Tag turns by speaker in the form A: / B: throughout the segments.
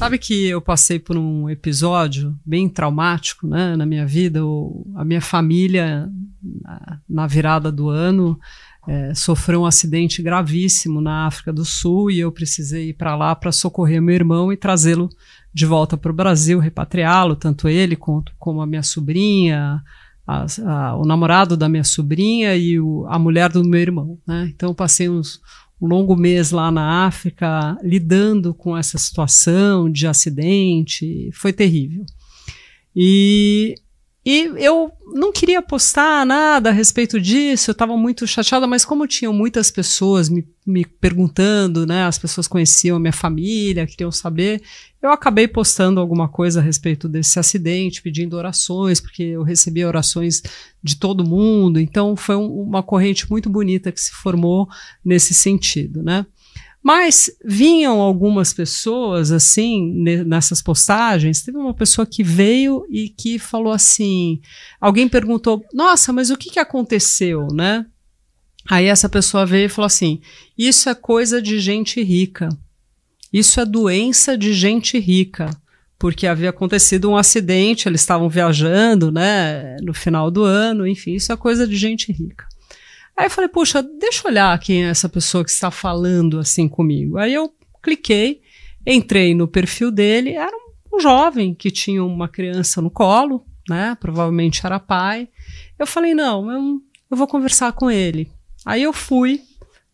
A: Sabe que eu passei por um episódio bem traumático né, na minha vida. O, a minha família, na, virada do ano, é, sofreu um acidente gravíssimo na África do Sul e eu precisei ir para lá para socorrer meu irmão e trazê-lo de volta para o Brasil, repatriá-lo, tanto ele quanto, como a minha sobrinha, a, a, o namorado da minha sobrinha e o, a mulher do meu irmão. Né? Então, passei uns, um longo mês lá na África, lidando com essa situação de acidente, foi terrível. E e eu não queria postar nada a respeito disso, eu estava muito chateada, mas como tinham muitas pessoas me, me perguntando, né, as pessoas conheciam a minha família, queriam saber, eu acabei postando alguma coisa a respeito desse acidente, pedindo orações, porque eu recebia orações de todo mundo, então foi um, uma corrente muito bonita que se formou nesse sentido, né? Mas vinham algumas pessoas assim nessas postagens. Teve uma pessoa que veio e que falou assim: alguém perguntou, nossa, mas o que, que aconteceu, né? Aí essa pessoa veio e falou assim: isso é coisa de gente rica, isso é doença de gente rica, porque havia acontecido um acidente, eles estavam viajando, né, no final do ano, enfim, isso é coisa de gente rica. Aí eu falei, puxa, deixa eu olhar aqui essa pessoa que está falando assim comigo. Aí eu cliquei, entrei no perfil dele, era um, jovem que tinha uma criança no colo, né? Provavelmente era pai. Eu falei, não, eu, eu vou conversar com ele. Aí eu fui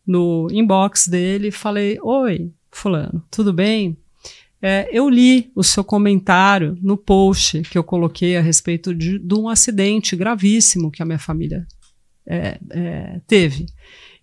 A: no inbox dele e falei, oi, fulano, tudo bem? É, eu li o seu comentário no post que eu coloquei a respeito de, de, um acidente gravíssimo que a minha família é, é, teve.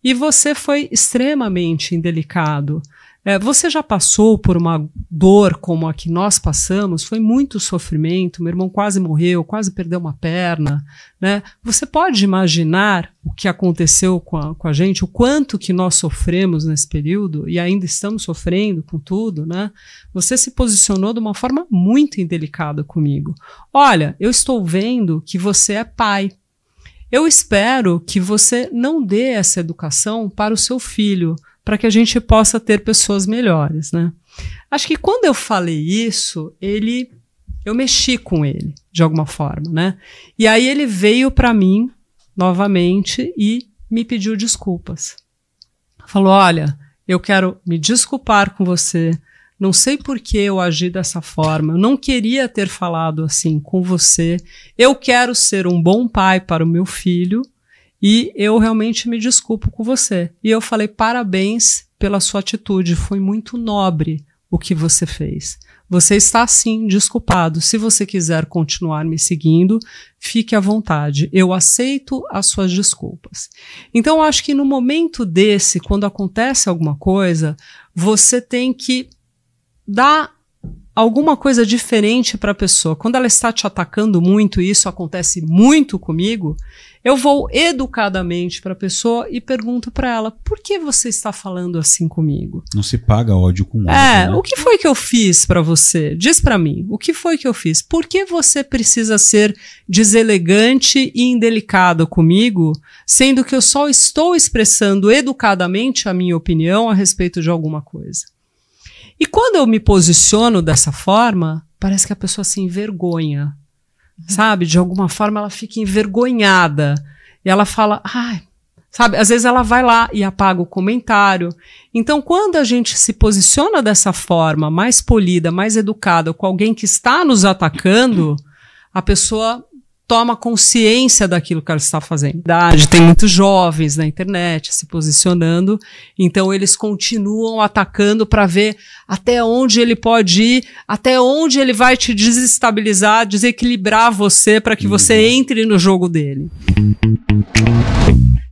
A: E você foi extremamente indelicado. É, você já passou por uma dor como a que nós passamos? Foi muito sofrimento. Meu irmão quase morreu, quase perdeu uma perna. Né? Você pode imaginar o que aconteceu com a, com a gente, o quanto que nós sofremos nesse período e ainda estamos sofrendo com tudo, né? Você se posicionou de uma forma muito indelicada comigo. Olha, eu estou vendo que você é pai eu espero que você não dê essa educação para o seu filho, para que a gente possa ter pessoas melhores, né? Acho que quando eu falei isso, ele eu mexi com ele de alguma forma, né? E aí ele veio para mim novamente e me pediu desculpas. Falou: "Olha, eu quero me desculpar com você não sei por que eu agi dessa forma. Eu não queria ter falado assim com você. Eu quero ser um bom pai para o meu filho e eu realmente me desculpo com você. E eu falei: parabéns pela sua atitude. Foi muito nobre o que você fez. Você está sim desculpado. Se você quiser continuar me seguindo, fique à vontade. Eu aceito as suas desculpas. Então, acho que no momento desse, quando acontece alguma coisa, você tem que dá alguma coisa diferente para a pessoa. Quando ela está te atacando muito, e isso acontece muito comigo, eu vou educadamente para a pessoa e pergunto para ela: por que você está falando assim comigo? Não se paga ódio com ódio. É, né? o que foi que eu fiz para você? Diz para mim, o que foi que eu fiz? Por que você precisa ser deselegante e indelicado comigo, sendo que eu só estou expressando educadamente a minha opinião a respeito de alguma coisa? E quando eu me posiciono dessa forma, parece que a pessoa se envergonha, uhum. sabe? De alguma forma ela fica envergonhada. E ela fala, ai, sabe? Às vezes ela vai lá e apaga o comentário. Então, quando a gente se posiciona dessa forma, mais polida, mais educada, com alguém que está nos atacando, a pessoa toma consciência daquilo que ela está fazendo. Tem muitos jovens na internet se posicionando, então eles continuam atacando para ver até onde ele pode ir, até onde ele vai te desestabilizar, desequilibrar você para que você uhum. entre no jogo dele.